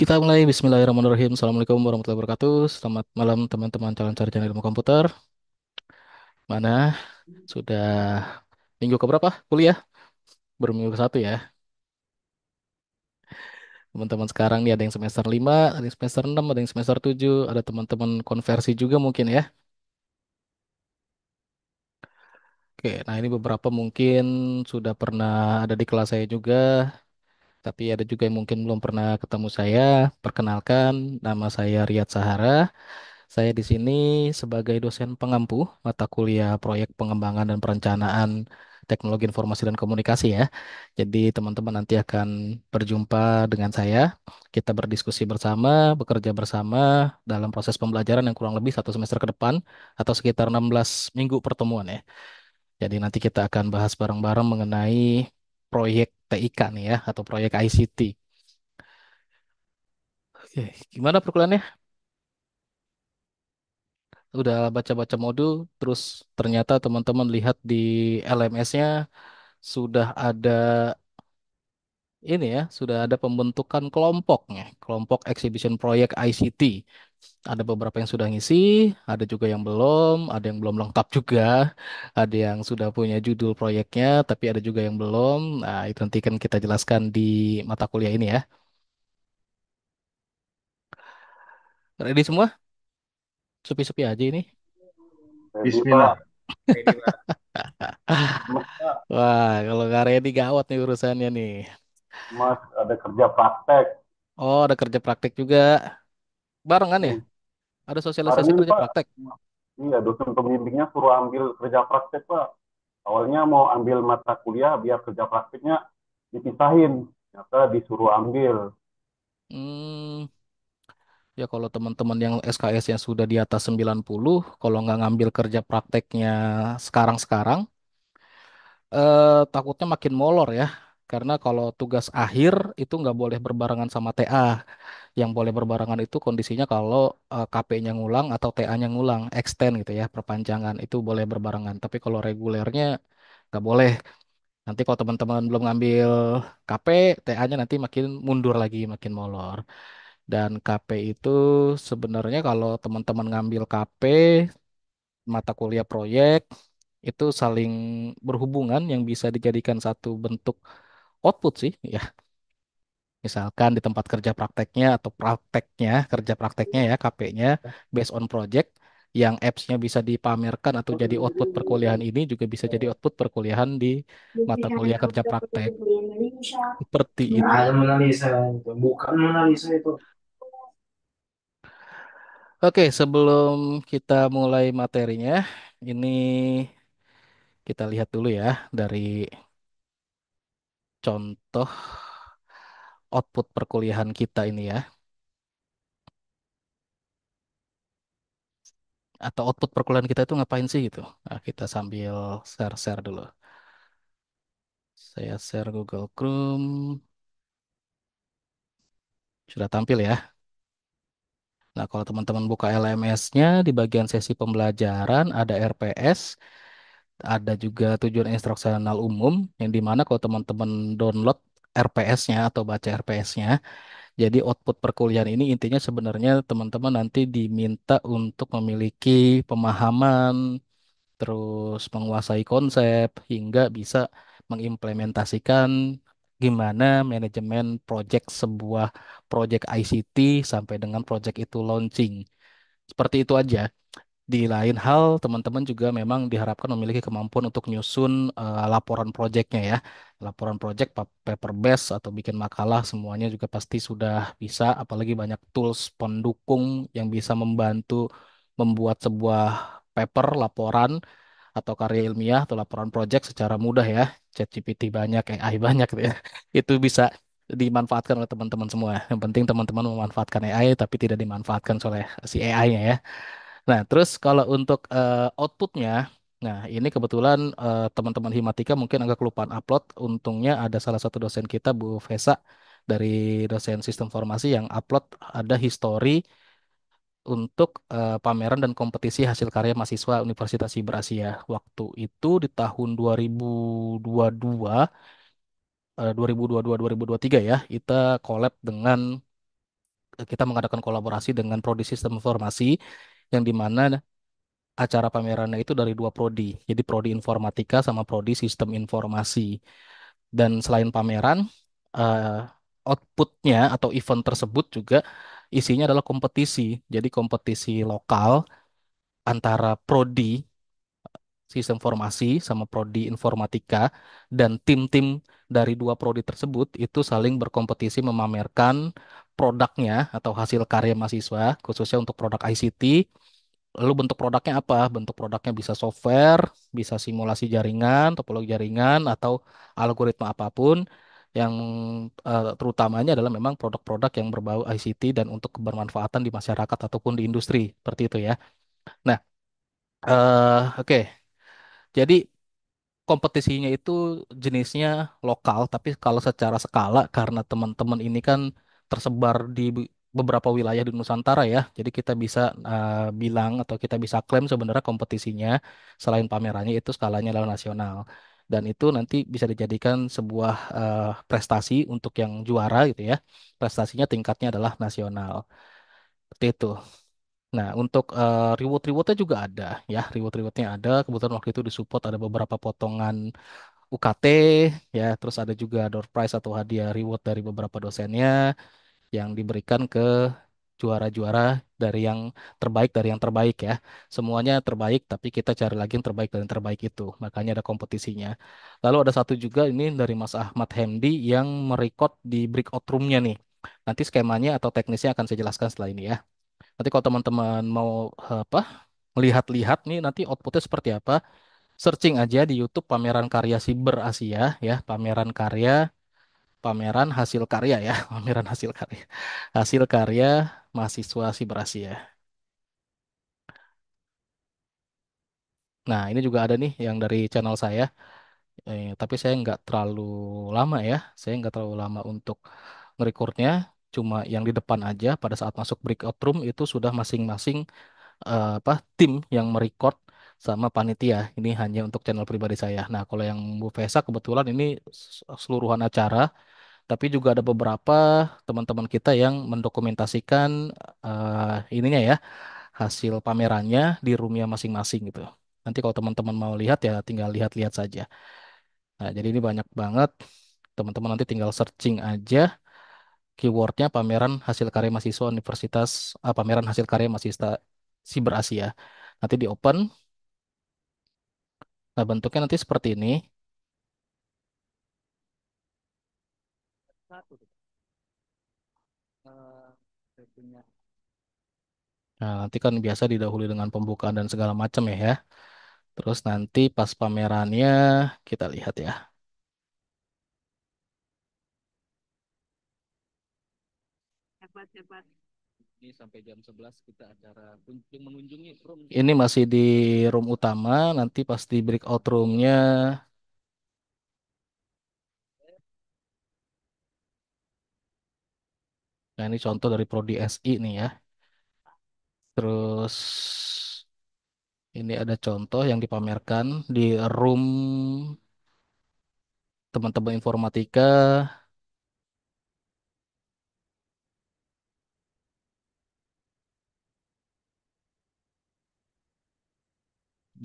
Kita mulai Bismillahirrahmanirrahim. Assalamualaikum warahmatullahi wabarakatuh. Selamat malam teman-teman calon sarjana ilmu komputer. Mana sudah minggu keberapa kuliah? Baru minggu ke satu ya. Teman-teman sekarang nih ada yang semester 5, ada yang semester 6, ada yang semester 7, ada teman-teman konversi juga mungkin ya. Oke, nah ini beberapa mungkin sudah pernah ada di kelas saya juga, tapi ada juga yang mungkin belum pernah ketemu saya. Perkenalkan, nama saya Riyad Sahara. Saya di sini sebagai dosen pengampu mata kuliah Proyek Pengembangan dan Perencanaan Teknologi Informasi dan Komunikasi ya. Jadi teman-teman nanti akan berjumpa dengan saya. Kita berdiskusi bersama, bekerja bersama dalam proses pembelajaran yang kurang lebih satu semester ke depan atau sekitar 16 minggu pertemuan ya. Jadi nanti kita akan bahas bareng-bareng mengenai proyek PIK nih ya atau proyek ICT. Oke, gimana perkuliahannya? Udah baca-baca modul, terus ternyata teman-teman lihat di LMS-nya sudah ada ini ya, sudah ada pembentukan kelompoknya, kelompok exhibition proyek ICT. Ada beberapa yang sudah ngisi, ada juga yang belum, ada yang belum lengkap juga, ada yang sudah punya judul proyeknya, tapi ada juga yang belum. Nah, itu nanti kan kita jelaskan di mata kuliah ini ya. Ready semua? Sepi-sepi aja ini. Bismillah. Wah, kalau nggak ready gawat nih urusannya nih. Mas, ada kerja praktek. Oh, ada kerja praktek juga barengan ya? Hmm. Ada sosialisasi kerja Pak. praktek. Iya, dosen pembimbingnya suruh ambil kerja praktek, Pak. Awalnya mau ambil mata kuliah biar kerja prakteknya dipisahin. Ternyata disuruh ambil. Hmm. Ya kalau teman-teman yang SKS yang sudah di atas 90, kalau nggak ngambil kerja prakteknya sekarang-sekarang, eh, takutnya makin molor ya. Karena kalau tugas akhir itu nggak boleh berbarengan sama TA. Yang boleh berbarengan itu kondisinya kalau uh, eh, KP-nya ngulang atau TA-nya ngulang, extend gitu ya, perpanjangan itu boleh berbarengan. Tapi kalau regulernya nggak boleh. Nanti kalau teman-teman belum ngambil KP, TA-nya nanti makin mundur lagi, makin molor. Dan KP itu sebenarnya kalau teman-teman ngambil KP, mata kuliah proyek, itu saling berhubungan yang bisa dijadikan satu bentuk output sih ya misalkan di tempat kerja prakteknya atau prakteknya kerja prakteknya ya KP-nya based on project yang apps-nya bisa dipamerkan atau jadi output perkuliahan ini juga bisa jadi output perkuliahan di mata kuliah kerja praktek seperti nah, itu. bukan analisa itu. Oke, sebelum kita mulai materinya, ini kita lihat dulu ya dari contoh output perkuliahan kita ini ya. Atau output perkuliahan kita itu ngapain sih gitu. Nah, kita sambil share-share dulu. Saya share Google Chrome. Sudah tampil ya. Nah, kalau teman-teman buka LMS-nya di bagian sesi pembelajaran ada RPS ada juga tujuan instruksional umum yang dimana kalau teman-teman download RPS-nya atau baca RPS-nya jadi output perkuliahan ini intinya sebenarnya teman-teman nanti diminta untuk memiliki pemahaman, terus menguasai konsep hingga bisa mengimplementasikan gimana manajemen project sebuah project ICT sampai dengan project itu launching. Seperti itu aja. Di lain hal, teman-teman juga memang diharapkan memiliki kemampuan untuk nyusun uh, laporan proyeknya ya. Laporan proyek paper base atau bikin makalah semuanya juga pasti sudah bisa apalagi banyak tools pendukung yang bisa membantu membuat sebuah paper laporan atau karya ilmiah atau laporan proyek secara mudah ya. ChatGPT banyak, AI banyak ya. Itu bisa dimanfaatkan oleh teman-teman semua. Yang penting teman-teman memanfaatkan AI tapi tidak dimanfaatkan oleh si AI-nya ya. Nah, terus kalau untuk uh, outputnya, nah ini kebetulan eh, teman-teman Himatika mungkin agak kelupaan upload. Untungnya ada salah satu dosen kita, Bu Vesa, dari dosen sistem formasi yang upload ada histori untuk uh, pameran dan kompetisi hasil karya mahasiswa Universitas Siber Asia. Waktu itu di tahun 2022, uh, 2022-2023 ya, kita collab dengan kita mengadakan kolaborasi dengan Prodi Sistem Informasi yang dimana acara pamerannya itu dari dua prodi, jadi prodi informatika sama prodi sistem informasi. Dan selain pameran, uh, outputnya atau event tersebut juga isinya adalah kompetisi, jadi kompetisi lokal antara prodi sistem informasi sama prodi informatika dan tim-tim dari dua prodi tersebut itu saling berkompetisi memamerkan produknya atau hasil karya mahasiswa khususnya untuk produk ICT lalu bentuk produknya apa? Bentuk produknya bisa software, bisa simulasi jaringan, topologi jaringan, atau algoritma apapun. Yang uh, terutamanya adalah memang produk-produk yang berbau ICT dan untuk kebermanfaatan di masyarakat ataupun di industri, seperti itu ya. Nah, uh, oke. Okay. Jadi kompetisinya itu jenisnya lokal, tapi kalau secara skala karena teman-teman ini kan tersebar di beberapa wilayah di Nusantara ya. Jadi kita bisa uh, bilang atau kita bisa klaim sebenarnya kompetisinya selain pamerannya itu skalanya adalah nasional. Dan itu nanti bisa dijadikan sebuah uh, prestasi untuk yang juara gitu ya. Prestasinya tingkatnya adalah nasional. Seperti itu. Nah, untuk uh, reward-rewardnya juga ada ya. Reward-rewardnya ada. Kebetulan waktu itu disupport ada beberapa potongan UKT ya terus ada juga door prize atau hadiah reward dari beberapa dosennya yang diberikan ke juara-juara dari yang terbaik dari yang terbaik ya semuanya terbaik tapi kita cari lagi yang terbaik dari yang terbaik itu makanya ada kompetisinya lalu ada satu juga ini dari Mas Ahmad Hemdi yang merekod di breakout roomnya nih nanti skemanya atau teknisnya akan saya jelaskan setelah ini ya nanti kalau teman-teman mau eh, apa melihat-lihat nih nanti outputnya seperti apa searching aja di YouTube pameran karya siber Asia ya, pameran karya pameran hasil karya ya, pameran hasil karya. Hasil karya mahasiswa siber Asia. Nah, ini juga ada nih yang dari channel saya. Eh, tapi saya nggak terlalu lama ya. Saya nggak terlalu lama untuk ngerekordnya. Cuma yang di depan aja pada saat masuk breakout room itu sudah masing-masing eh, apa tim yang merecord sama panitia. Ini hanya untuk channel pribadi saya. Nah, kalau yang Bu Fesa kebetulan ini seluruhan acara, tapi juga ada beberapa teman-teman kita yang mendokumentasikan uh, ininya ya hasil pamerannya di roomnya masing-masing gitu. Nanti kalau teman-teman mau lihat ya tinggal lihat-lihat saja. Nah, jadi ini banyak banget. Teman-teman nanti tinggal searching aja keywordnya pameran hasil karya mahasiswa Universitas ah, pameran hasil karya mahasiswa Siber Asia. Nanti di open, Nah, bentuknya nanti seperti ini. Eh, nah, nanti kan biasa didahului dengan pembukaan dan segala macam ya ya. Terus nanti pas pamerannya kita lihat ya. Hebat, hebat ini sampai jam 11 kita acara kunjung mengunjungi room. Ini masih di room utama, nanti pasti break out roomnya Nah, ini contoh dari prodi SI nih ya. Terus ini ada contoh yang dipamerkan di room teman-teman informatika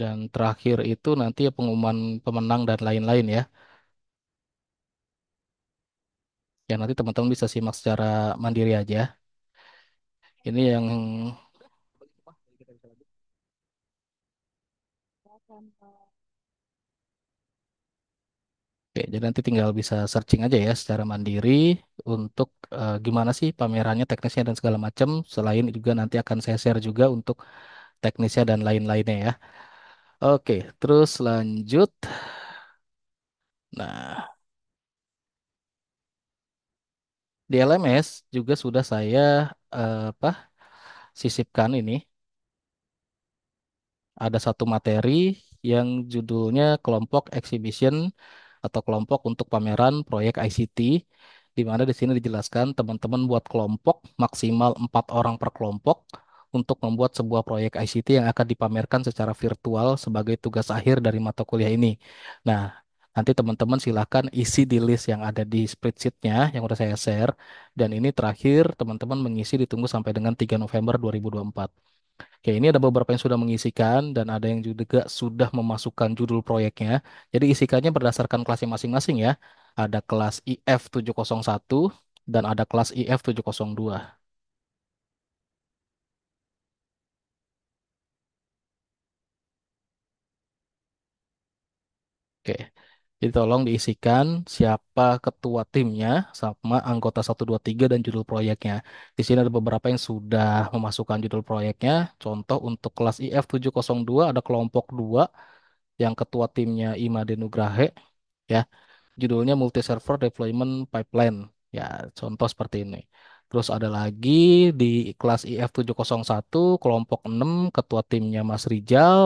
dan terakhir itu nanti pengumuman pemenang dan lain-lain ya. Ya nanti teman-teman bisa simak secara mandiri aja. Ini yang Oke, jadi nanti tinggal bisa searching aja ya secara mandiri untuk uh, gimana sih pamerannya, teknisnya dan segala macam. Selain juga nanti akan saya share juga untuk teknisnya dan lain-lainnya ya. Oke, terus lanjut. Nah, di LMS juga sudah saya eh, apa sisipkan ini. Ada satu materi yang judulnya kelompok exhibition atau kelompok untuk pameran proyek ICT di mana di sini dijelaskan teman-teman buat kelompok maksimal empat orang per kelompok untuk membuat sebuah proyek ICT yang akan dipamerkan secara virtual sebagai tugas akhir dari mata kuliah ini. Nah, nanti teman-teman silahkan isi di list yang ada di spreadsheetnya yang udah saya share. Dan ini terakhir teman-teman mengisi ditunggu sampai dengan 3 November 2024. Oke, ini ada beberapa yang sudah mengisikan dan ada yang juga sudah memasukkan judul proyeknya. Jadi isikannya berdasarkan kelasnya masing-masing ya. Ada kelas IF 701 dan ada kelas IF 702. Oke. Jadi tolong diisikan siapa ketua timnya sama anggota tiga dan judul proyeknya. Di sini ada beberapa yang sudah memasukkan judul proyeknya. Contoh untuk kelas IF 702 ada kelompok 2 yang ketua timnya Ima Nugrahe ya. Judulnya Multi Server Deployment Pipeline. Ya, contoh seperti ini. Terus ada lagi di kelas IF 701 kelompok 6 ketua timnya Mas Rijal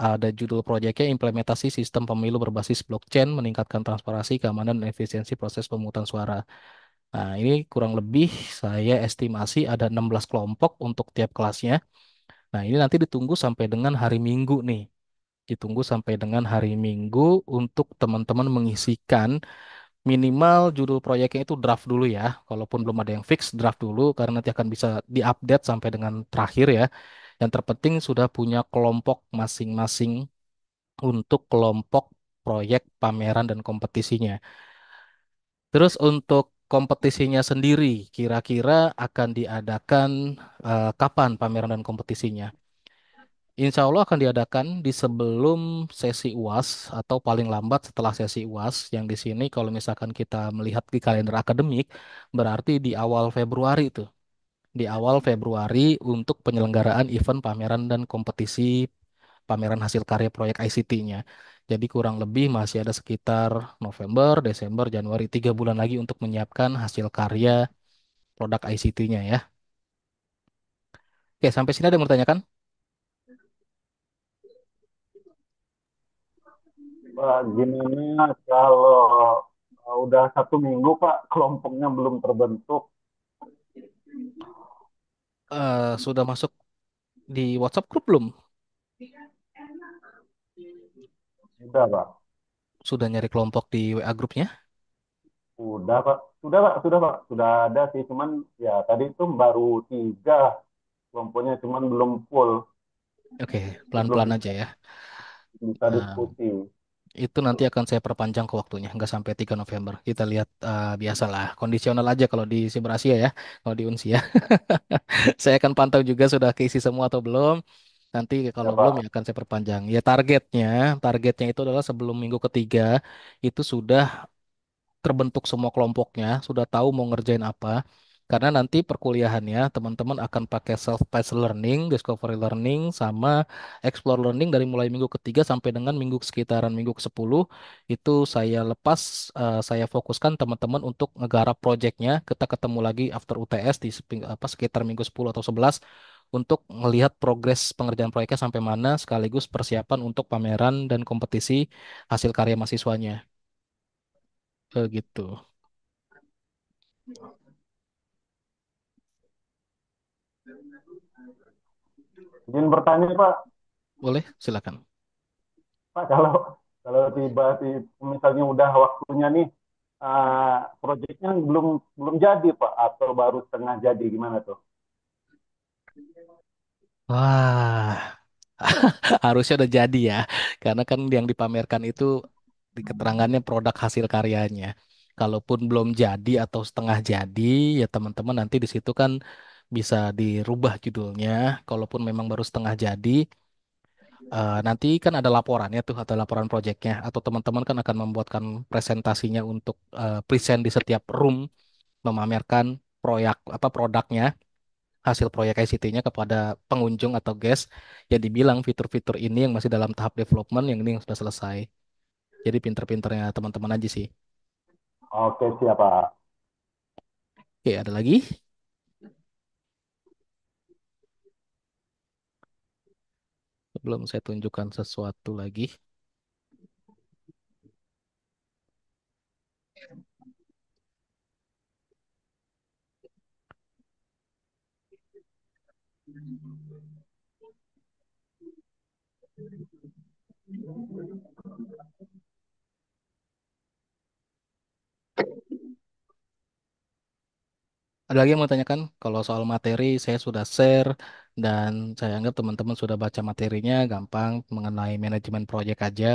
ada judul proyeknya implementasi sistem pemilu berbasis blockchain meningkatkan transparansi, keamanan, dan efisiensi proses pemungutan suara. Nah, ini kurang lebih saya estimasi ada 16 kelompok untuk tiap kelasnya. Nah, ini nanti ditunggu sampai dengan hari Minggu nih. Ditunggu sampai dengan hari Minggu untuk teman-teman mengisikan minimal judul proyeknya itu draft dulu ya. Kalaupun belum ada yang fix, draft dulu karena nanti akan bisa diupdate sampai dengan terakhir ya. Yang terpenting sudah punya kelompok masing-masing untuk kelompok proyek pameran dan kompetisinya. Terus untuk kompetisinya sendiri, kira-kira akan diadakan uh, kapan pameran dan kompetisinya? Insya Allah akan diadakan di sebelum sesi UAS atau paling lambat setelah sesi UAS yang di sini kalau misalkan kita melihat di kalender akademik berarti di awal Februari itu di awal Februari untuk penyelenggaraan event pameran dan kompetisi pameran hasil karya proyek ICT-nya. Jadi kurang lebih masih ada sekitar November, Desember, Januari, tiga bulan lagi untuk menyiapkan hasil karya produk ICT-nya ya. Oke, sampai sini ada yang mau ditanyakan? gimana kalau uh, udah satu minggu Pak, kelompoknya belum terbentuk, Eh, sudah masuk di WhatsApp grup belum? Sudah, Pak. Sudah nyari kelompok di WA grupnya? Sudah, Pak. Sudah, Pak. Sudah, Pak. Sudah ada sih, cuman ya tadi itu baru tiga kelompoknya, cuman belum full. Oke, pelan-pelan aja ya. Bisa ah. diskusi itu nanti akan saya perpanjang ke waktunya, nggak sampai 3 November. Kita lihat uh, biasalah, kondisional aja kalau di Siber ya, kalau di UNSI saya akan pantau juga sudah keisi semua atau belum. Nanti ya, kalau belum ya akan saya perpanjang. Ya targetnya, targetnya itu adalah sebelum minggu ketiga itu sudah terbentuk semua kelompoknya, sudah tahu mau ngerjain apa karena nanti perkuliahannya teman-teman akan pakai self-paced learning, discovery learning, sama explore learning dari mulai minggu ketiga sampai dengan minggu sekitaran minggu ke-10 itu saya lepas, eh, saya fokuskan teman-teman untuk negara projectnya. Kita ketemu lagi after UTS di sekitar minggu 10 atau 11 untuk melihat progres pengerjaan proyeknya sampai mana sekaligus persiapan untuk pameran dan kompetisi hasil karya mahasiswanya. Begitu. Izin bertanya Pak. Boleh, silakan. Pak kalau kalau tiba tiba misalnya udah waktunya nih uh, eh, proyeknya belum belum jadi Pak atau baru setengah jadi gimana tuh? Wah, harusnya udah jadi ya, karena kan yang dipamerkan itu di keterangannya produk hasil karyanya. Kalaupun belum jadi atau setengah jadi, ya teman-teman nanti di situ kan bisa dirubah judulnya, kalaupun memang baru setengah jadi, uh, nanti kan ada laporannya tuh atau laporan proyeknya, atau teman-teman kan akan membuatkan presentasinya untuk uh, present di setiap room, memamerkan proyek apa produknya, hasil proyek ICT-nya kepada pengunjung atau guest yang dibilang fitur-fitur ini yang masih dalam tahap development, yang ini yang sudah selesai. Jadi pinter-pinternya teman-teman aja sih. Oke, siapa? Oke, ada lagi? belum saya tunjukkan sesuatu lagi. Ada lagi yang mau tanyakan? Kalau soal materi, saya sudah share dan saya anggap teman-teman sudah baca materinya gampang mengenai manajemen proyek aja.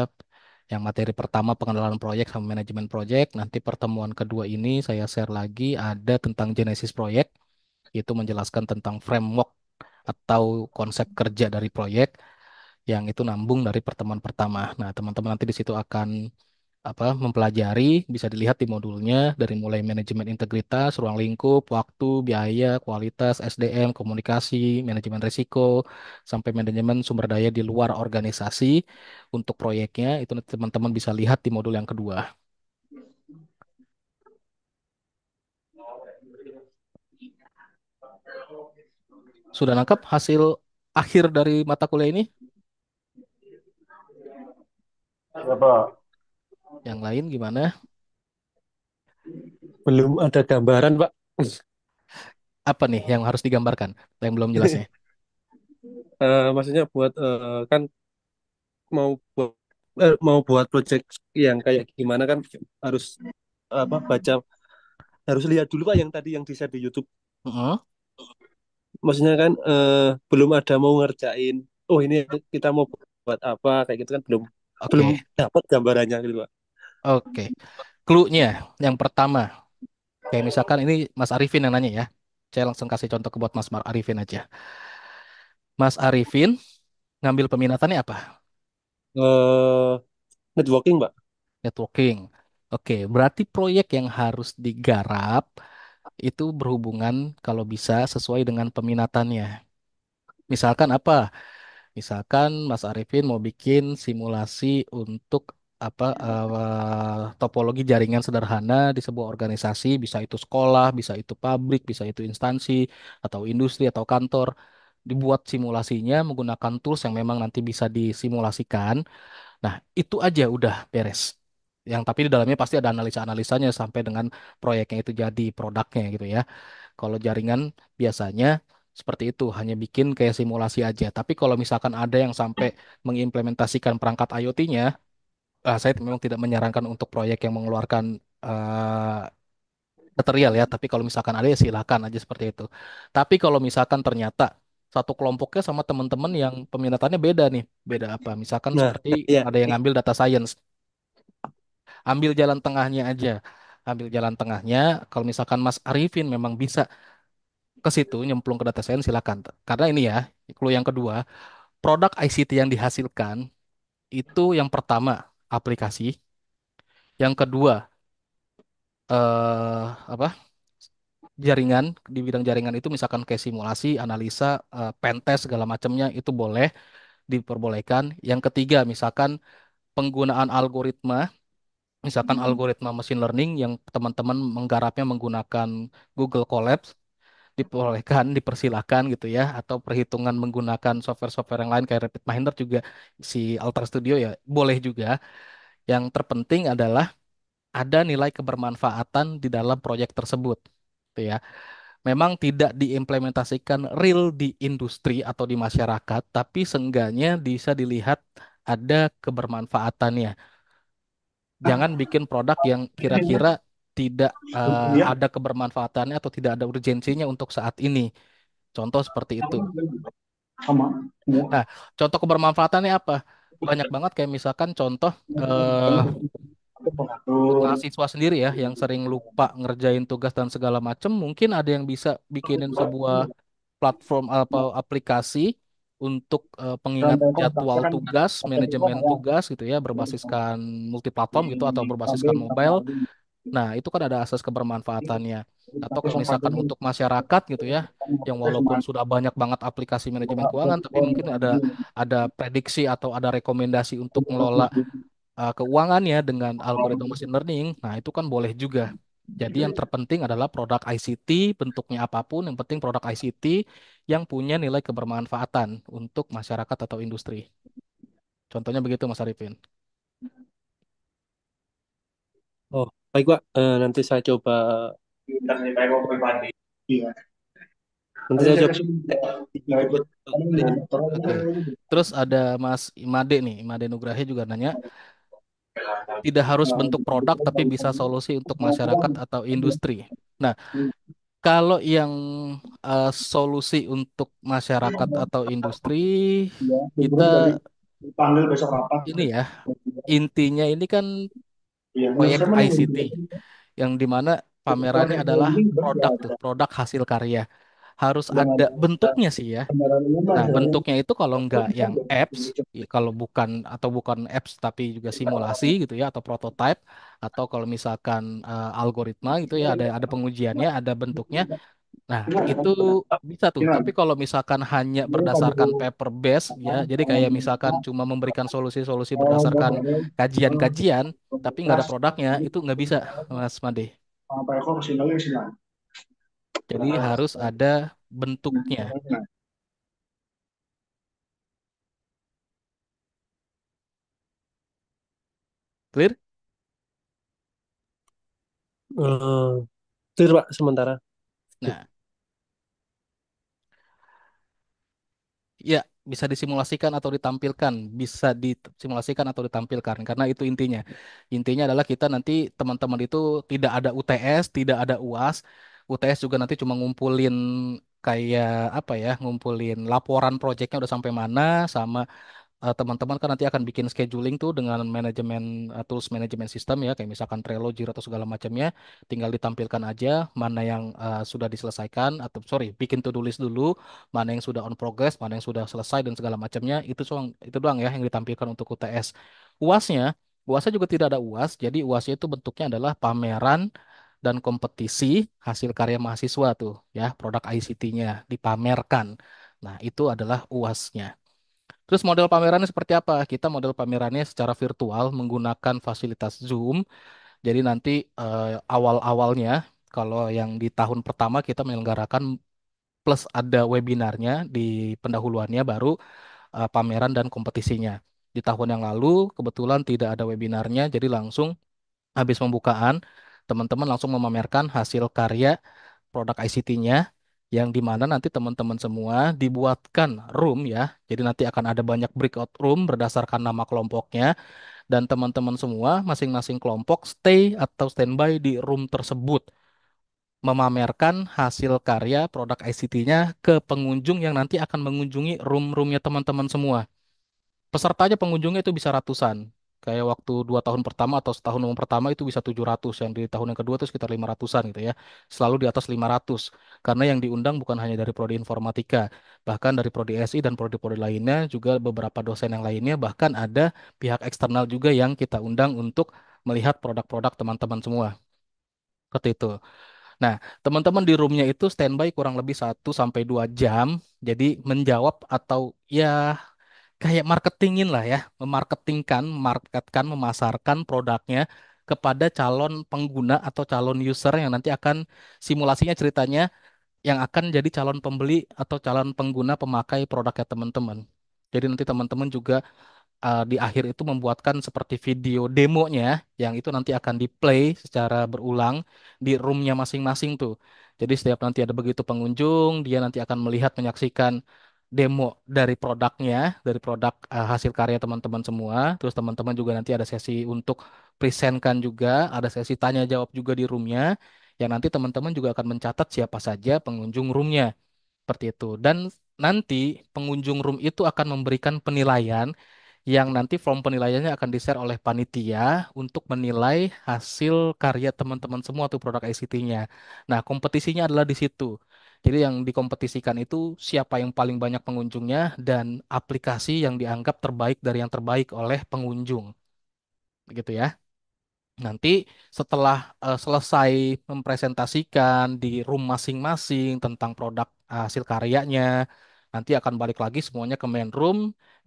Yang materi pertama pengenalan proyek sama manajemen proyek. Nanti pertemuan kedua ini saya share lagi ada tentang genesis proyek, itu menjelaskan tentang framework atau konsep kerja dari proyek yang itu nambung dari pertemuan pertama. Nah, teman-teman nanti di situ akan apa mempelajari bisa dilihat di modulnya dari mulai manajemen integritas, ruang lingkup, waktu, biaya, kualitas, SDM, komunikasi, manajemen risiko sampai manajemen sumber daya di luar organisasi untuk proyeknya itu teman-teman bisa lihat di modul yang kedua. Sudah nangkap hasil akhir dari mata kuliah ini? Ya, Pak. Yang lain gimana? Belum ada gambaran, Pak. Apa nih yang harus digambarkan? Yang belum jelasnya. uh, eh, maksudnya buat uh, kan mau buat uh, mau buat project yang kayak gimana kan harus apa baca harus lihat dulu Pak yang tadi yang di-share di YouTube. Uh mm-hmm. -huh. Maksudnya kan uh, belum ada mau ngerjain. Oh, ini kita mau buat apa kayak gitu kan belum okay. belum dapat gambarannya gitu, Pak. Oke. Clue-nya yang pertama. Kayak misalkan ini Mas Arifin yang nanya ya. Saya langsung kasih contoh ke buat Mas Mar Arifin aja. Mas Arifin ngambil peminatannya apa? Uh, networking, Mbak. Networking. Oke, berarti proyek yang harus digarap itu berhubungan kalau bisa sesuai dengan peminatannya. Misalkan apa? Misalkan Mas Arifin mau bikin simulasi untuk apa uh, topologi jaringan sederhana di sebuah organisasi, bisa itu sekolah, bisa itu pabrik, bisa itu instansi atau industri atau kantor, dibuat simulasinya menggunakan tools yang memang nanti bisa disimulasikan. Nah, itu aja udah beres. Yang tapi di dalamnya pasti ada analisa-analisanya sampai dengan proyeknya itu jadi produknya gitu ya. Kalau jaringan biasanya seperti itu hanya bikin kayak simulasi aja. Tapi kalau misalkan ada yang sampai mengimplementasikan perangkat IoT-nya, uh, saya memang tidak menyarankan untuk proyek yang mengeluarkan uh, material ya, tapi kalau misalkan ada ya silakan aja seperti itu. Tapi kalau misalkan ternyata satu kelompoknya sama teman-teman yang peminatannya beda nih, beda apa? Misalkan nah, seperti iya. ada yang ngambil data science. Ambil jalan tengahnya aja. Ambil jalan tengahnya, kalau misalkan Mas Arifin memang bisa ke situ nyemplung ke data science silakan. Karena ini ya, clue yang kedua, produk ICT yang dihasilkan itu yang pertama aplikasi. Yang kedua, eh, apa? jaringan di bidang jaringan itu misalkan kayak simulasi, analisa, eh, pentest segala macamnya itu boleh diperbolehkan. Yang ketiga, misalkan penggunaan algoritma misalkan hmm. algoritma machine learning yang teman-teman menggarapnya menggunakan Google Colab diperbolehkan, dipersilahkan gitu ya, atau perhitungan menggunakan software-software yang lain kayak Rapid Mahinder juga si Alter Studio ya boleh juga. Yang terpenting adalah ada nilai kebermanfaatan di dalam proyek tersebut, gitu ya. Memang tidak diimplementasikan real di industri atau di masyarakat, tapi seenggaknya bisa dilihat ada kebermanfaatannya. Ah. Jangan bikin produk yang kira-kira tidak uh, ya. ada kebermanfaatannya atau tidak ada urgensinya untuk saat ini. Contoh seperti itu. Sama. Ya. Nah, contoh kebermanfaatannya apa? Banyak banget kayak misalkan contoh uh, mahasiswa sendiri ya yang sering lupa ngerjain tugas dan segala macam. mungkin ada yang bisa bikinin sebuah platform atau aplikasi untuk uh, pengingat jadwal tugas, manajemen ya. tugas gitu ya berbasiskan multiplatform gitu atau iya. berbasiskan mobile Nah, itu kan ada asas kebermanfaatannya. Iya, atau kalau misalkan untuk masyarakat gitu ya, yang walaupun sudah banyak banget aplikasi manajemen iya, keuangan, tapi mungkin ada ada prediksi atau ada rekomendasi untuk mengelola iya, uh, eh, keuangannya dengan algoritma machine learning. Nah, itu kan boleh juga. Jadi yang terpenting adalah produk ICT bentuknya apapun, yang penting produk ICT yang punya nilai kebermanfaatan untuk masyarakat atau industri. Contohnya begitu Mas Arifin. Oh, Baik, Pak. Uh, nanti saya coba. Iya. Nanti saya coba. Terus ada Mas Imade nih, Imade Nugrahi juga nanya. Tidak harus bentuk produk, tapi bisa solusi untuk masyarakat atau industri. Nah, kalau yang uh, solusi untuk masyarakat atau industri, iya, kita panggil besok apa? Ini ya, intinya ini kan Iya. proyek ICT iya, yang dimana pamerannya adalah produk kan. tuh, produk hasil karya. Harus ada bentuknya sih ya. Nah, kan. bentuknya itu kalau nggak yang apps, ya kalau bukan atau bukan apps tapi juga simulasi gitu ya atau prototype atau kalau misalkan uh, algoritma gitu ya ada ada pengujiannya, ada bentuknya. Nah, iya, iya. itu bisa tuh. Iya. Tapi kalau misalkan hanya berdasarkan paper base ya, jadi kayak misalkan cuma memberikan solusi-solusi oh, berdasarkan kajian-kajian, tapi nggak ada produknya, itu nggak bisa, Mas Made. Jadi nah. harus ada bentuknya. Clear? Uh, clear Pak sementara. Nah, ya bisa disimulasikan atau ditampilkan, bisa disimulasikan atau ditampilkan karena itu intinya. Intinya adalah kita nanti teman-teman itu tidak ada UTS, tidak ada UAS. UTS juga nanti cuma ngumpulin kayak apa ya, ngumpulin laporan proyeknya udah sampai mana sama teman eh, teman-teman kan nanti akan bikin scheduling tuh dengan manajemen uh, tools manajemen sistem ya kayak misalkan Trello, Jira atau segala macamnya, tinggal ditampilkan aja mana yang uh, sudah diselesaikan atau sorry bikin to do list dulu, mana yang sudah on progress, mana yang sudah selesai dan segala macamnya itu doang itu doang ya yang ditampilkan untuk UTS. UASnya, UASnya juga tidak ada UAS, jadi UASnya itu bentuknya adalah pameran dan kompetisi hasil karya mahasiswa tuh ya produk ICT-nya dipamerkan. Nah, itu adalah uasnya Terus model pamerannya seperti apa? Kita model pamerannya secara virtual menggunakan fasilitas Zoom. Jadi nanti eh, awal-awalnya kalau yang di tahun pertama kita menyelenggarakan plus ada webinarnya di pendahuluannya baru eh, pameran dan kompetisinya. Di tahun yang lalu kebetulan tidak ada webinarnya, jadi langsung habis pembukaan teman-teman langsung memamerkan hasil karya produk ICT-nya yang dimana nanti teman-teman semua dibuatkan room ya. Jadi nanti akan ada banyak breakout room berdasarkan nama kelompoknya dan teman-teman semua masing-masing kelompok stay atau standby di room tersebut memamerkan hasil karya produk ICT-nya ke pengunjung yang nanti akan mengunjungi room-roomnya teman-teman semua. Pesertanya pengunjungnya itu bisa ratusan kayak waktu dua tahun pertama atau setahun umum pertama itu bisa 700 yang di tahun yang kedua itu sekitar 500-an gitu ya selalu di atas 500 karena yang diundang bukan hanya dari prodi informatika bahkan dari prodi SI dan prodi-prodi lainnya juga beberapa dosen yang lainnya bahkan ada pihak eksternal juga yang kita undang untuk melihat produk-produk teman-teman semua seperti itu Nah, teman-teman di roomnya itu standby kurang lebih 1 sampai 2 jam. Jadi menjawab atau ya kayak marketingin lah ya, memarketingkan, marketkan, memasarkan produknya kepada calon pengguna atau calon user yang nanti akan simulasinya ceritanya yang akan jadi calon pembeli atau calon pengguna pemakai produknya teman-teman. Jadi nanti teman-teman juga uh, di akhir itu membuatkan seperti video demonya yang itu nanti akan di play secara berulang di roomnya masing-masing tuh. Jadi setiap nanti ada begitu pengunjung, dia nanti akan melihat menyaksikan demo dari produknya, dari produk uh, hasil karya teman-teman semua. Terus teman-teman juga nanti ada sesi untuk presentkan juga, ada sesi tanya jawab juga di roomnya. Yang nanti teman-teman juga akan mencatat siapa saja pengunjung roomnya, seperti itu. Dan nanti pengunjung room itu akan memberikan penilaian yang nanti form penilaiannya akan di-share oleh panitia untuk menilai hasil karya teman-teman semua tuh produk ICT-nya. Nah, kompetisinya adalah di situ. Jadi yang dikompetisikan itu siapa yang paling banyak pengunjungnya dan aplikasi yang dianggap terbaik dari yang terbaik oleh pengunjung. Begitu ya. Nanti setelah uh, selesai mempresentasikan di room masing-masing tentang produk eh, hasil karyanya, nanti akan balik lagi semuanya ke main room.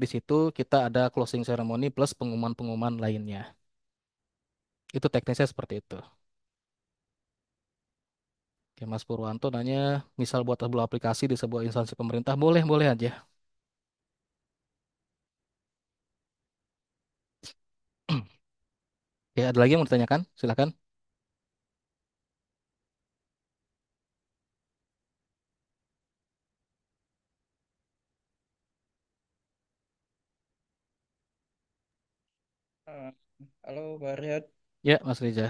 Di situ kita ada closing ceremony plus pengumuman-pengumuman lainnya. Itu teknisnya seperti itu. Oke, Mas Purwanto nanya, misal buat sebuah aplikasi di sebuah instansi pemerintah, boleh, boleh aja. Oke, ya, ada lagi yang mau ditanyakan? Silahkan. Eh, halo Pak Ya, Mas Riza.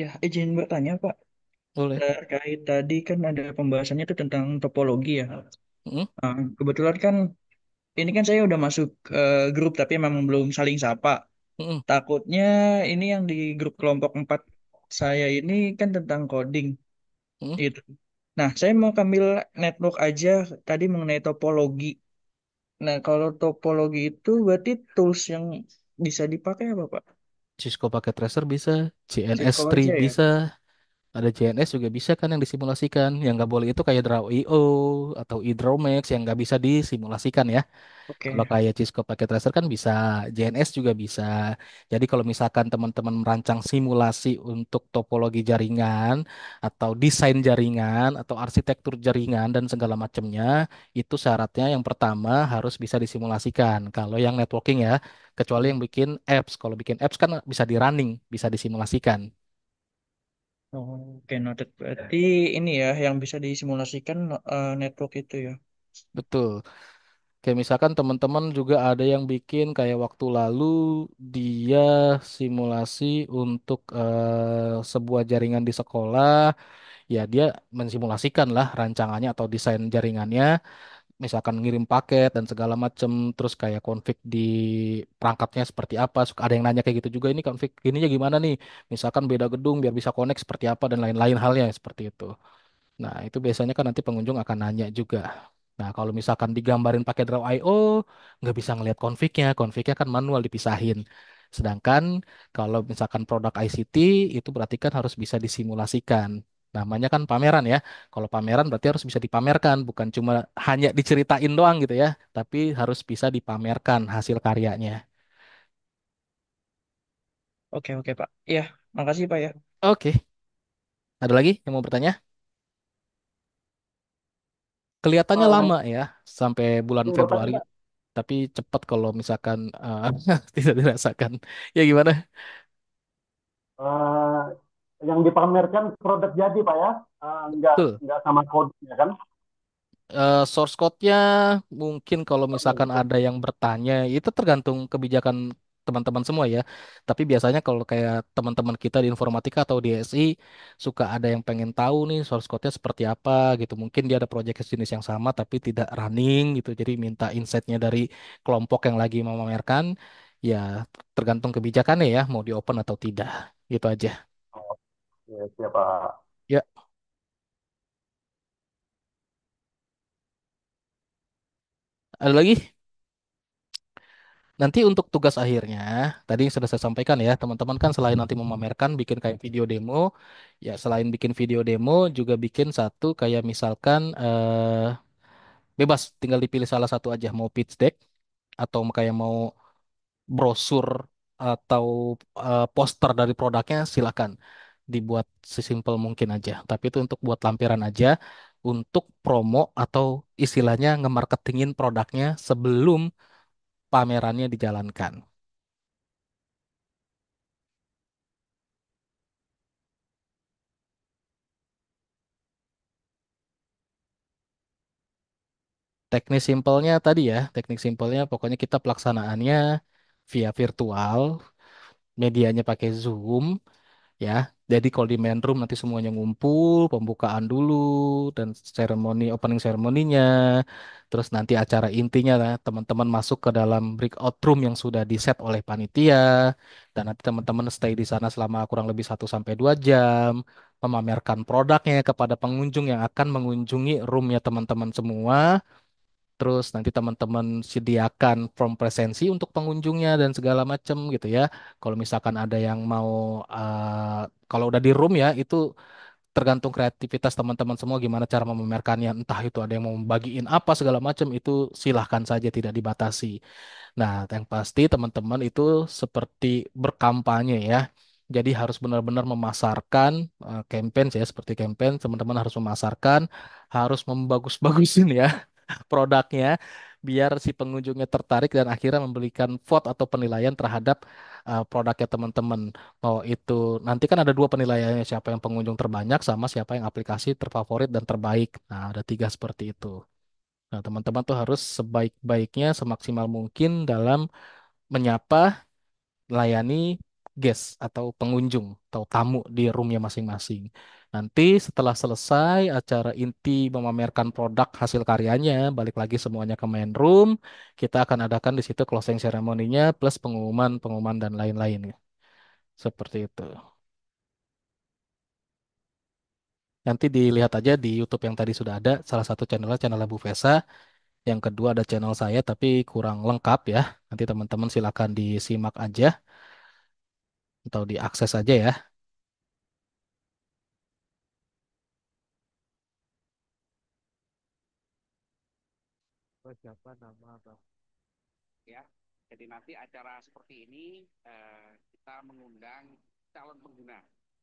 ya izin bertanya Pak boleh. Terkait tadi kan ada pembahasannya itu tentang topologi ya. Hmm? Nah, kebetulan kan ini kan saya udah masuk eh, grup tapi memang belum saling sapa. Hmm. Takutnya ini yang di grup kelompok 4 saya ini kan tentang coding Hmm. itu. Nah, saya mau ambil network aja tadi mengenai topologi. Nah, kalau topologi itu berarti tools yang bisa dipakai apa, Pak? Cisco pakai Tracer bisa, Cisco 3 aja ya? bisa ada JNS juga bisa kan yang disimulasikan. Yang nggak boleh itu kayak draw IO atau Hydromax yang nggak bisa disimulasikan ya. Oke. Kalau kayak Cisco pakai tracer kan bisa, JNS juga bisa. Jadi kalau misalkan teman-teman merancang simulasi untuk topologi jaringan atau desain jaringan atau arsitektur jaringan dan segala macamnya, itu syaratnya yang pertama harus bisa disimulasikan. Kalau yang networking ya, kecuali yang bikin apps. Kalau bikin apps kan bisa di running, bisa disimulasikan. Oke, noted. Berarti ya. ini ya yang bisa disimulasikan uh, network itu ya. Betul. Kayak misalkan teman-teman juga ada yang bikin kayak waktu lalu dia simulasi untuk eh, sebuah jaringan di sekolah, ya dia mensimulasikan lah rancangannya atau desain jaringannya misalkan ngirim paket dan segala macem terus kayak konflik di perangkatnya seperti apa ada yang nanya kayak gitu juga ini konflik ininya gimana nih misalkan beda gedung biar bisa connect seperti apa dan lain-lain halnya seperti itu nah itu biasanya kan nanti pengunjung akan nanya juga nah kalau misalkan digambarin pakai draw IO nggak bisa ngelihat konfliknya konfliknya kan manual dipisahin sedangkan kalau misalkan produk ICT itu berarti kan harus bisa disimulasikan namanya kan pameran ya. Kalau pameran berarti harus bisa dipamerkan, bukan cuma hanya diceritain doang gitu ya, tapi harus bisa dipamerkan hasil karyanya. Oke, oke, Pak. Iya, makasih, Pak ya. Oke, ada lagi yang mau bertanya? Kelihatannya Oh, lama ya, sampai bulan Februari, tapi cepat kalau misalkan uh, tidak dirasakan. Ya gimana? Eh, yang dipamerkan produk jadi Pak ya? Uh, nggak Betul. nggak sama kodenya kan? Uh, source code-nya mungkin kalau misalkan ada yang bertanya itu tergantung kebijakan teman-teman semua ya. Tapi biasanya kalau kayak teman-teman kita di informatika atau di SI suka ada yang pengen tahu nih source code-nya seperti apa gitu. Mungkin dia ada project jenis yang sama tapi tidak running gitu. Jadi minta insight-nya dari kelompok yang lagi memamerkan ya tergantung kebijakannya ya mau di open atau tidak. Gitu aja. Ya, siap, Ya, ada lagi? Nanti untuk tugas akhirnya, tadi yang sudah saya sampaikan ya, teman-teman kan selain nanti memamerkan, bikin kayak video demo, ya selain bikin video demo, juga bikin satu kayak misalkan eh, bebas, tinggal dipilih salah satu aja, mau pitch deck, atau kayak mau brosur, atau eh, poster dari produknya, silakan dibuat sesimpel mungkin aja. Tapi itu untuk buat lampiran aja, untuk promo atau istilahnya nge-marketingin produknya sebelum pamerannya dijalankan. Teknik simpelnya tadi ya, teknik simpelnya pokoknya kita pelaksanaannya via virtual, medianya pakai Zoom, ya. Jadi kalau di main room nanti semuanya ngumpul, pembukaan dulu dan ceremoni opening ceremoninya, terus nanti acara intinya nah, teman-teman masuk ke dalam breakout room yang sudah di set oleh panitia dan nanti teman-teman stay di sana selama kurang lebih 1 sampai dua jam memamerkan produknya kepada pengunjung yang akan mengunjungi roomnya teman-teman semua terus nanti teman-teman sediakan form presensi untuk pengunjungnya dan segala macam gitu ya. Kalau misalkan ada yang mau uh, kalau udah di room ya itu tergantung kreativitas teman-teman semua gimana cara memamerkannya entah itu ada yang mau membagiin apa segala macam itu silahkan saja tidak dibatasi nah yang pasti teman-teman itu seperti berkampanye ya jadi harus benar-benar memasarkan uh, eh, campaign ya seperti campaign teman-teman harus memasarkan harus membagus-bagusin ya produknya biar si pengunjungnya tertarik dan akhirnya memberikan vote atau penilaian terhadap uh, produknya teman-teman. Mau itu nanti kan ada dua penilaiannya siapa yang pengunjung terbanyak sama siapa yang aplikasi terfavorit dan terbaik. Nah, ada tiga seperti itu. Nah, teman-teman tuh harus sebaik-baiknya semaksimal mungkin dalam menyapa, layani guest atau pengunjung atau tamu di roomnya masing-masing. Nanti setelah selesai acara inti memamerkan produk hasil karyanya, balik lagi semuanya ke main room, kita akan adakan di situ closing ceremony-nya plus pengumuman-pengumuman dan lain-lain. Seperti itu. Nanti dilihat aja di YouTube yang tadi sudah ada, salah satu channelnya channel Bu Vesa, yang kedua ada channel saya tapi kurang lengkap ya. Nanti teman-teman silakan disimak aja atau diakses aja ya. siapa nama bang. Ya, jadi nanti acara seperti ini eh, kita mengundang calon pengguna,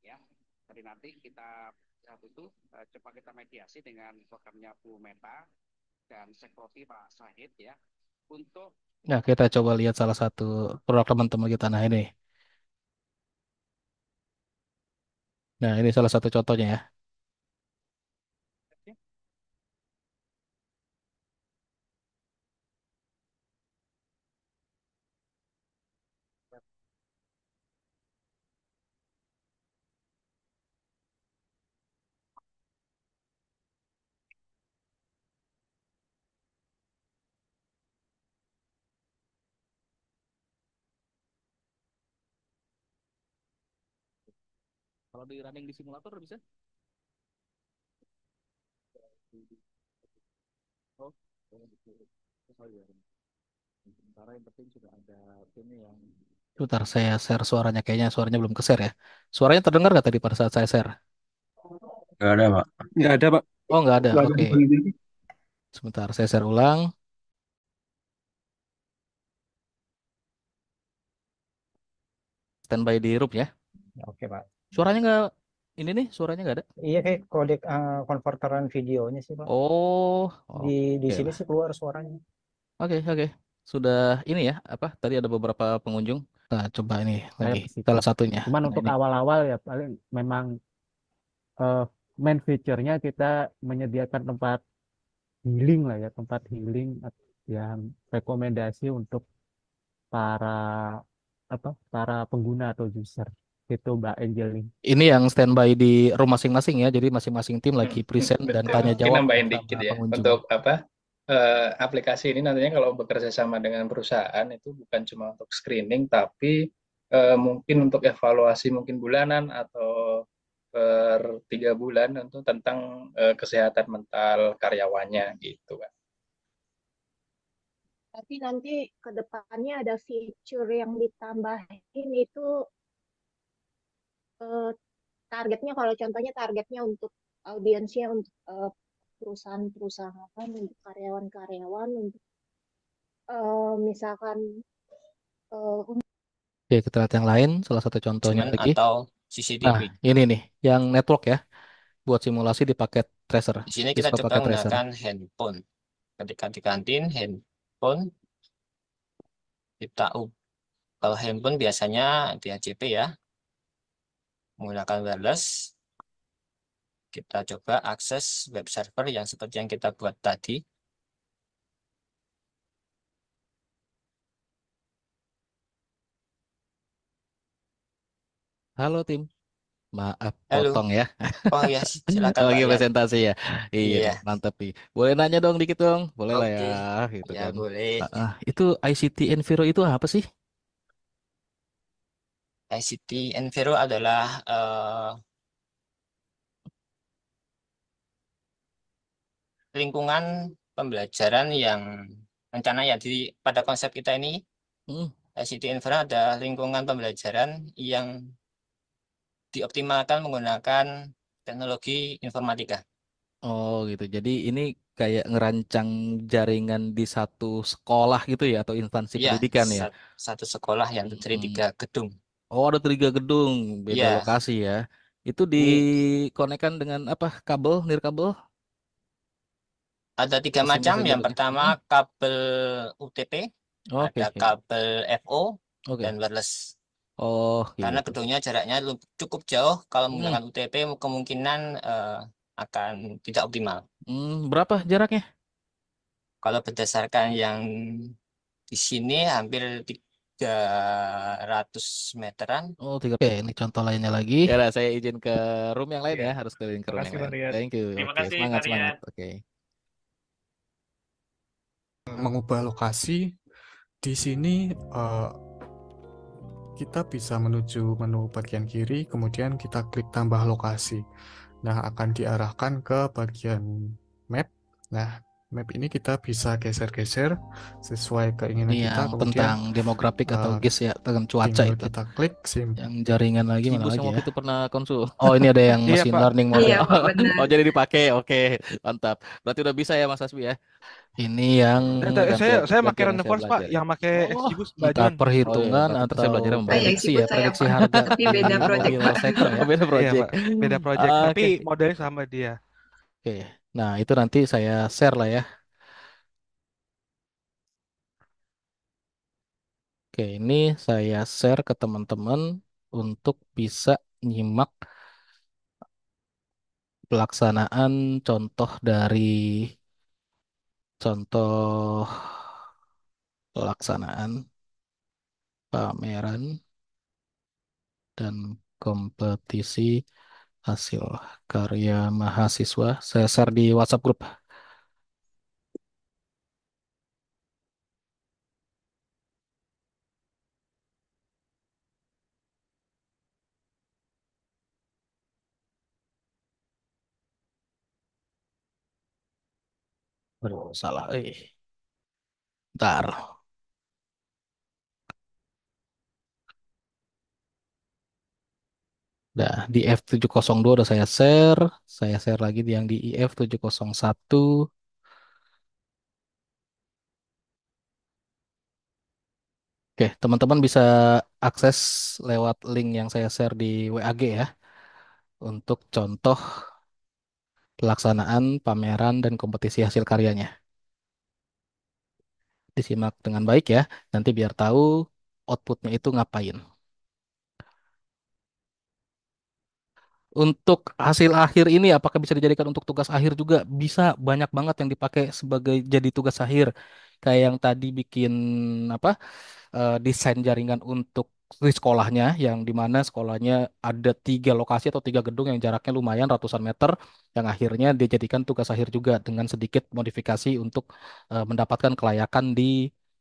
ya. Jadi nanti kita satu itu eh, coba kita mediasi dengan programnya Bu Meta dan sekroti Pak Sahid ya untuk. Nah kita coba lihat salah satu produk teman-teman kita. Nah ini. Nah ini salah satu contohnya ya. kalau di running di simulator bisa oh sementara yang penting sudah ada ini yang Bentar, saya share suaranya. Kayaknya suaranya belum ke-share ya. Suaranya terdengar nggak tadi pada saat saya share? Nggak ada, Pak. Nggak ada, Pak. Oh, nggak ada. Oke. Okay. Sebentar, saya share ulang. Standby di room ya. Oke, Pak. Suaranya nggak ini nih, suaranya nggak ada? Iya kayak kodek uh, konverteran videonya sih Pak. Oh, di di sini sih keluar suaranya. Oke, oke. Sudah ini ya, apa tadi ada beberapa pengunjung. Nah, coba ini lagi salah satunya. Cuman Nah, untuk awal-awal ya paling memang eh, main fiturnya kita menyediakan tempat healing lah ya, tempat healing yang rekomendasi untuk para apa para pengguna atau user itu Mbak Angeline. Ini yang standby di room masing-masing ya, jadi masing-masing tim lagi hmm. present dan tanya jawab. nambahin dikit ya pengunjung. untuk apa uh, aplikasi ini nantinya kalau bekerja sama dengan perusahaan itu bukan cuma untuk screening tapi uh, mungkin untuk evaluasi mungkin bulanan atau per tiga bulan untuk tentang uh, kesehatan mental karyawannya gitu kan. Tapi nanti ke depannya ada fitur yang ditambahin itu Eh, targetnya kalau contohnya targetnya untuk audiensnya untuk eh, perusahaan-perusahaan untuk karyawan-karyawan untuk uh, misalkan uh, ya kita yang lain salah satu contohnya lagi atau CCTV nah ini nih yang network ya buat simulasi di paket tracer di sini kita coba menggunakan tracer. handphone ketika di kantin handphone kita up kalau handphone biasanya di ACP ya menggunakan wireless, kita coba akses web server yang seperti yang kita buat tadi. Halo tim, maaf Halo. potong ya. Oh iya, ya, silakan. Lagi presentasi ya. Iya, iya. mantap nih. Boleh nanya dong dikit dong, boleh lah ya, gitu Ya, kan. boleh. Uh, itu ICT Enviro itu apa sih? ICT Enviro adalah uh, lingkungan pembelajaran yang rencana ya di pada konsep kita ini hmm. ICT Enviro adalah lingkungan pembelajaran yang dioptimalkan menggunakan teknologi informatika. Oh gitu. Jadi ini kayak ngerancang jaringan di satu sekolah gitu ya atau instansi ya, pendidikan ya? Satu sekolah yang terdiri hmm. tiga gedung. Oh, ada tiga gedung beda iya. lokasi ya. Itu dikonekkan dengan apa? Kabel, nirkabel, Ada tiga masih macam. Yang gitu. pertama hmm? kabel UTP, okay, oh, ada okay. kabel FO, okay. dan wireless. Oh, iya, Karena gedungnya jaraknya cukup jauh. Kalau Hmm, menggunakan UTP kemungkinan uh, akan tidak optimal. hmm, berapa jaraknya? Kalau berdasarkan yang di sini hampir 300 meteran. Oh, tiga. Oke, ini contoh lainnya lagi. Ya, saya izin ke room yang lain iya. ya, harus keliling ke room Terima kasih, yang lain. Thank you. Terima Oke, kasih, semangat, Marian. semangat. Oke. Mengubah lokasi di sini eh, kita bisa menuju menu bagian kiri, kemudian kita klik tambah lokasi. Nah, akan diarahkan ke bagian map. Nah, map ini kita bisa geser-geser sesuai keinginan iya, kita kemudian tentang demografik uh, atau eh, GIS ya tentang cuaca itu kita klik sim yang jaringan lagi mana lagi ya waktu itu pernah konsul oh ini ada yang iya, machine iya, learning model iya, oh, oh jadi dipakai oke okay. mantap berarti udah bisa ya Mas Asbi ya ini yang ganti, eh, saya saya pakai random forest Pak yang pakai oh, Exibus perhitungan oh, iya, atau ya, saya belajar prediksi ya prediksi harga tapi beda ya. iya, project beda project ah, tapi modelnya sama dia oke Nah, itu nanti saya share lah ya. Oke, ini saya share ke teman-teman untuk bisa nyimak pelaksanaan contoh dari contoh pelaksanaan pameran dan kompetisi hasil karya mahasiswa. Saya share di WhatsApp grup. Aduh, salah. Eh. ntar. Nah, di F702 udah saya share, saya share lagi yang di IF701. Oke, teman-teman bisa akses lewat link yang saya share di WAG ya. Untuk contoh pelaksanaan, pameran, dan kompetisi hasil karyanya. Disimak dengan baik ya, nanti biar tahu outputnya itu ngapain. untuk hasil akhir ini apakah bisa dijadikan untuk tugas akhir juga? Bisa banyak banget yang dipakai sebagai jadi tugas akhir. Kayak yang tadi bikin apa? Uh, desain jaringan untuk di sekolahnya yang di mana sekolahnya ada tiga lokasi atau tiga gedung yang jaraknya lumayan ratusan meter yang akhirnya dijadikan tugas akhir juga dengan sedikit modifikasi untuk uh, mendapatkan kelayakan di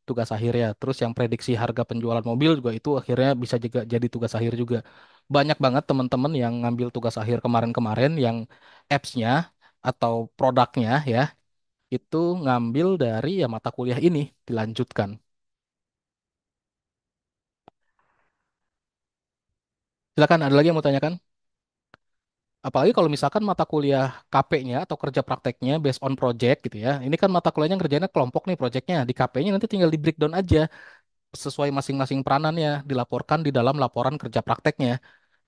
tugas akhirnya. Terus yang prediksi harga penjualan mobil juga itu akhirnya bisa juga jadi tugas akhir juga banyak banget teman-teman yang ngambil tugas akhir kemarin-kemarin yang apps-nya atau produknya ya itu ngambil dari ya mata kuliah ini dilanjutkan. Silakan ada lagi yang mau tanyakan? Apalagi kalau misalkan mata kuliah KP-nya atau kerja prakteknya based on project gitu ya. Ini kan mata kuliahnya kerjanya kelompok nih projectnya. Di KP-nya nanti tinggal di breakdown aja sesuai masing-masing peranannya dilaporkan di dalam laporan kerja prakteknya.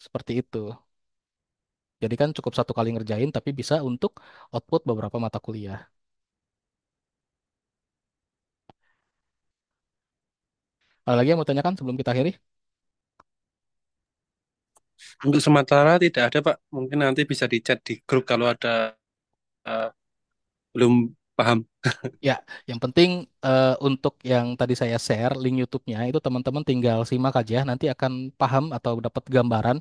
Seperti itu. Jadi kan cukup satu kali ngerjain tapi bisa untuk output beberapa mata kuliah. Ada lagi yang mau tanyakan sebelum kita akhiri? Untuk sementara tidak ada, Pak. Mungkin nanti bisa dicat di grup kalau ada uh, belum paham. Ya, yang penting uh, untuk yang tadi saya share link YouTube-nya itu teman-teman tinggal simak aja nanti akan paham atau dapat gambaran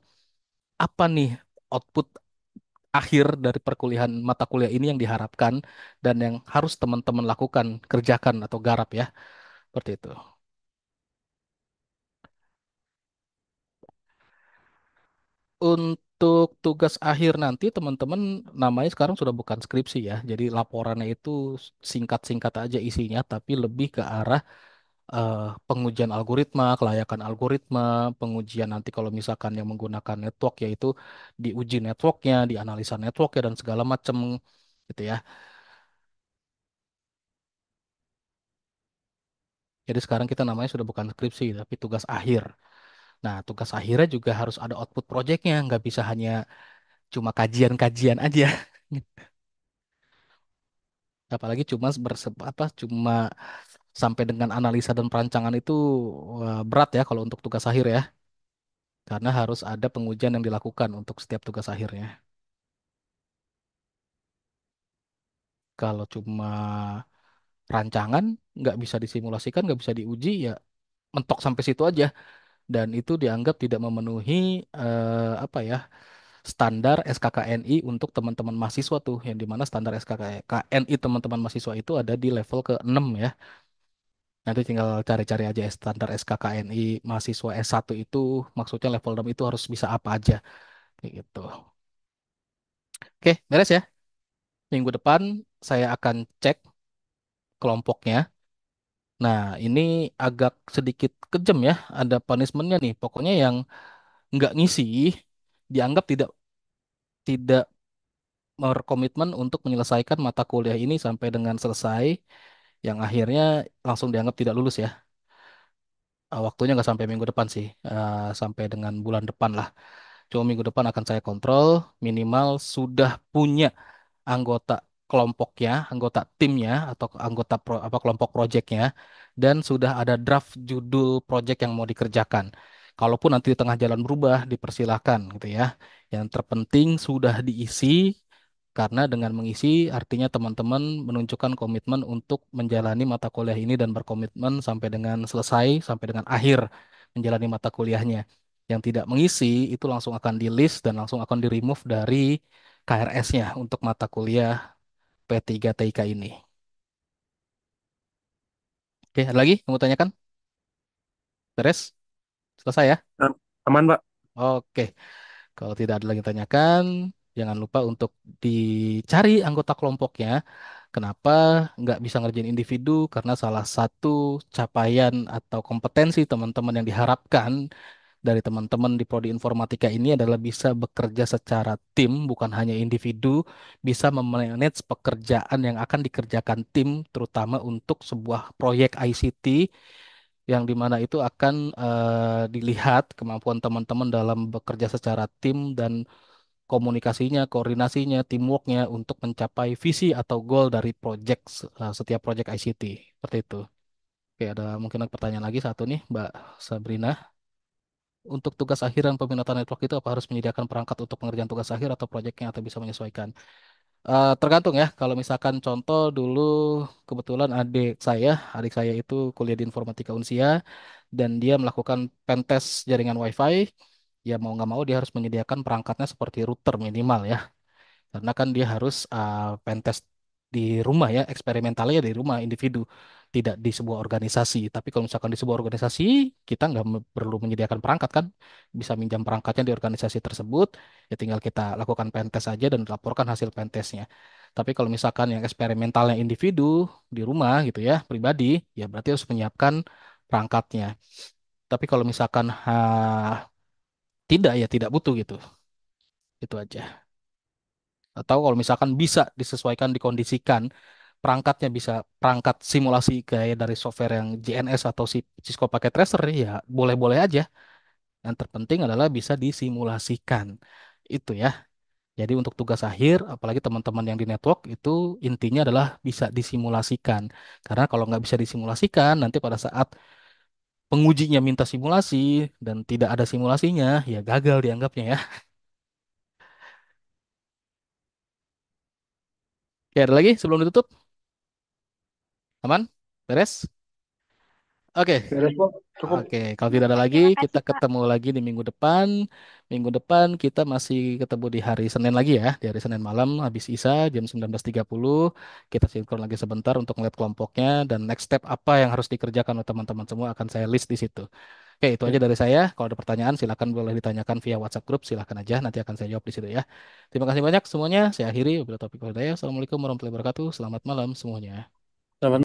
apa nih output akhir dari perkuliahan mata kuliah ini yang diharapkan dan yang harus teman-teman lakukan, kerjakan atau garap ya. Seperti itu. Untuk untuk tugas akhir nanti teman-teman namanya sekarang sudah bukan skripsi ya. Jadi laporannya itu singkat-singkat aja isinya tapi lebih ke arah uh, pengujian algoritma, kelayakan algoritma, pengujian nanti kalau misalkan yang menggunakan network yaitu diuji networknya, dianalisa networknya dan segala macam gitu ya. Jadi sekarang kita namanya sudah bukan skripsi tapi tugas akhir. Nah, tugas akhirnya juga harus ada output projectnya, nggak bisa hanya cuma kajian-kajian aja. Apalagi cuma bersep, apa cuma sampai dengan analisa dan perancangan itu berat ya kalau untuk tugas akhir ya, karena harus ada pengujian yang dilakukan untuk setiap tugas akhirnya. Kalau cuma rancangan nggak bisa disimulasikan, nggak bisa diuji ya mentok sampai situ aja dan itu dianggap tidak memenuhi uh, apa ya standar SKKNI untuk teman-teman mahasiswa tuh yang dimana standar SKKNI teman-teman mahasiswa itu ada di level ke-6 ya nanti tinggal cari-cari aja ya, standar SKKNI mahasiswa S1 itu maksudnya level 6 itu harus bisa apa aja kayak gitu oke beres ya minggu depan saya akan cek kelompoknya Nah, ini agak sedikit kejam ya, ada punishmentnya nih. Pokoknya yang nggak ngisi dianggap tidak tidak berkomitmen untuk menyelesaikan mata kuliah ini sampai dengan selesai, yang akhirnya langsung dianggap tidak lulus ya. Eh, waktunya nggak sampai minggu depan sih, eh, sampai dengan bulan depan lah. Cuma minggu depan akan saya kontrol minimal sudah punya anggota kelompoknya, anggota timnya atau anggota pro, apa kelompok proyeknya dan sudah ada draft judul proyek yang mau dikerjakan. Kalaupun nanti di tengah jalan berubah, dipersilahkan gitu ya. Yang terpenting sudah diisi karena dengan mengisi artinya teman-teman menunjukkan komitmen untuk menjalani mata kuliah ini dan berkomitmen sampai dengan selesai, sampai dengan akhir menjalani mata kuliahnya. Yang tidak mengisi itu langsung akan di list dan langsung akan di remove dari KRS-nya untuk mata kuliah P3 TIK ini. Oke, ada lagi yang mau tanyakan? Beres? Selesai ya? Aman, Pak. Oke. Kalau tidak ada lagi yang tanyakan, jangan lupa untuk dicari anggota kelompoknya. Kenapa nggak bisa ngerjain individu? Karena salah satu capaian atau kompetensi teman-teman yang diharapkan dari teman-teman di prodi informatika ini adalah bisa bekerja secara tim, bukan hanya individu, bisa memanage pekerjaan yang akan dikerjakan tim, terutama untuk sebuah proyek ICT yang dimana itu akan uh, dilihat kemampuan teman-teman dalam bekerja secara tim dan komunikasinya, koordinasinya, teamworknya untuk mencapai visi atau goal dari proyek uh, eh, setiap proyek ICT seperti itu. Oke, ada mungkin pertanyaan lagi satu nih, Mbak Sabrina untuk tugas akhir dan peminatan network itu apa harus menyediakan perangkat untuk pengerjaan tugas akhir atau proyeknya atau bisa menyesuaikan? Uh, tergantung ya. Kalau misalkan contoh dulu kebetulan adik saya, adik saya itu kuliah di informatika Unsia dan dia melakukan pentest jaringan WiFi, ya mau nggak mau dia harus menyediakan perangkatnya seperti router minimal ya. Karena kan dia harus uh, eh, pentest di rumah ya eksperimentalnya di rumah individu tidak di sebuah organisasi tapi kalau misalkan di sebuah organisasi kita nggak perlu menyediakan perangkat kan bisa minjam perangkatnya di organisasi tersebut ya tinggal kita lakukan pentest aja dan laporkan hasil pentestnya tapi kalau misalkan yang eksperimentalnya individu di rumah gitu ya pribadi ya berarti harus menyiapkan perangkatnya tapi kalau misalkan ha, tidak ya tidak butuh gitu itu aja atau kalau misalkan bisa disesuaikan dikondisikan perangkatnya bisa perangkat simulasi kayak dari software yang JNS atau si Cisco pakai tracer ya boleh-boleh aja yang terpenting adalah bisa disimulasikan itu ya jadi untuk tugas akhir apalagi teman-teman yang di network itu intinya adalah bisa disimulasikan karena kalau nggak bisa disimulasikan nanti pada saat pengujinya minta simulasi dan tidak ada simulasinya ya gagal dianggapnya ya Oke, ada lagi sebelum ditutup? Aman? Beres? Oke. Beres, Pak. Cukup. Oke, kalau tidak ada lagi, kita ketemu lagi di minggu depan. Minggu depan kita masih ketemu di hari Senin lagi ya, di hari Senin malam habis Isa jam 19.30. Kita sinkron lagi sebentar untuk melihat kelompoknya dan next step apa yang harus dikerjakan oleh teman-teman semua akan saya list di situ. Oke, itu aja dari saya. Kalau ada pertanyaan silakan boleh ditanyakan via WhatsApp grup, silakan aja nanti akan saya jawab di situ ya. Terima kasih banyak semuanya. Saya akhiri wabillahi taufiq Assalamualaikum warahmatullahi wabarakatuh. Selamat malam semuanya.